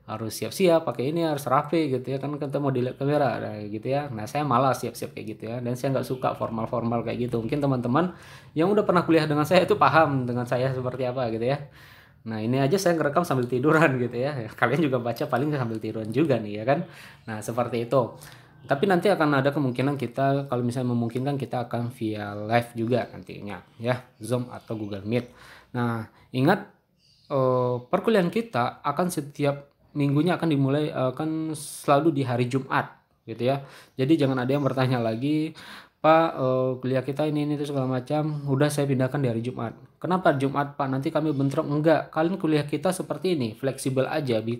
Harus siap-siap pakai ini harus rapi gitu ya kan kita mau dilihat kamera nah, gitu ya. Nah saya malah siap-siap kayak gitu ya dan saya nggak suka formal-formal kayak gitu. Mungkin teman-teman yang udah pernah kuliah dengan saya itu paham dengan saya seperti apa gitu ya. Nah ini aja saya ngerekam sambil tiduran gitu ya. Kalian juga baca paling sambil tiduran juga nih ya kan. Nah seperti itu. Tapi nanti akan ada kemungkinan kita kalau misalnya memungkinkan kita akan via live juga nantinya ya Zoom atau Google Meet. Nah ingat eh, perkuliahan kita akan setiap minggunya akan dimulai eh, akan selalu di hari Jumat gitu ya. Jadi jangan ada yang bertanya lagi Pak eh, kuliah kita ini ini itu segala macam udah saya pindahkan dari Jumat. Kenapa Jumat Pak? Nanti kami bentrok enggak. Kalian kuliah kita seperti ini fleksibel aja. Bi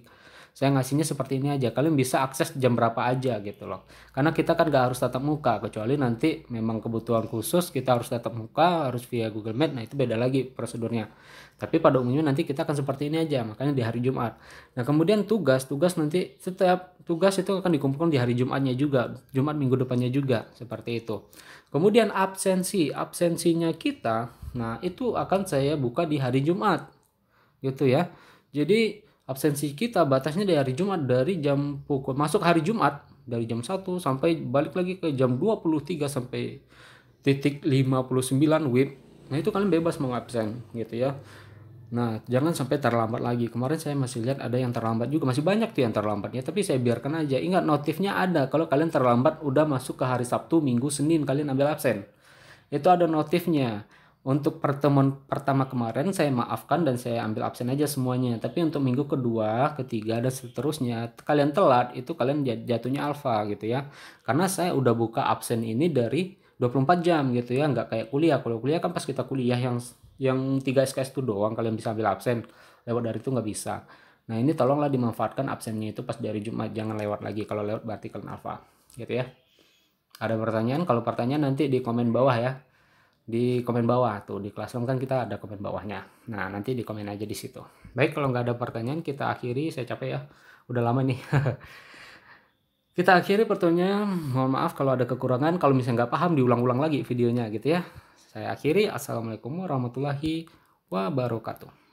saya ngasihnya seperti ini aja kalian bisa akses jam berapa aja gitu loh karena kita kan gak harus tatap muka kecuali nanti memang kebutuhan khusus kita harus tatap muka harus via Google Meet nah itu beda lagi prosedurnya tapi pada umumnya nanti kita akan seperti ini aja makanya di hari Jumat nah kemudian tugas tugas nanti setiap tugas itu akan dikumpulkan di hari Jumatnya juga Jumat minggu depannya juga seperti itu kemudian absensi absensinya kita nah itu akan saya buka di hari Jumat gitu ya jadi absensi kita batasnya dari hari Jumat dari jam pukul masuk hari Jumat dari jam 1 sampai balik lagi ke jam 23 sampai titik 59 WIB. Nah itu kalian bebas mau absen gitu ya. Nah, jangan sampai terlambat lagi. Kemarin saya masih lihat ada yang terlambat juga, masih banyak tuh yang terlambatnya. tapi saya biarkan aja. Ingat notifnya ada. Kalau kalian terlambat udah masuk ke hari Sabtu, Minggu, Senin kalian ambil absen. Itu ada notifnya untuk pertemuan pertama kemarin saya maafkan dan saya ambil absen aja semuanya. Tapi untuk minggu kedua, ketiga dan seterusnya kalian telat itu kalian jatuhnya alfa gitu ya. Karena saya udah buka absen ini dari 24 jam gitu ya, nggak kayak kuliah. Kalau kuliah kan pas kita kuliah yang yang 3 SKS itu doang kalian bisa ambil absen. Lewat dari itu nggak bisa. Nah, ini tolonglah dimanfaatkan absennya itu pas dari Jumat jangan lewat lagi. Kalau lewat berarti kalian alfa gitu ya. Ada pertanyaan? Kalau pertanyaan nanti di komen bawah ya di komen bawah tuh di Classroom kan kita ada komen bawahnya. Nah, nanti di komen aja di situ. Baik, kalau nggak ada pertanyaan kita akhiri. Saya capek ya. Udah lama nih. kita akhiri pertanyaan Mohon maaf kalau ada kekurangan, kalau misalnya nggak paham diulang-ulang lagi videonya gitu ya. Saya akhiri. Assalamualaikum warahmatullahi wabarakatuh.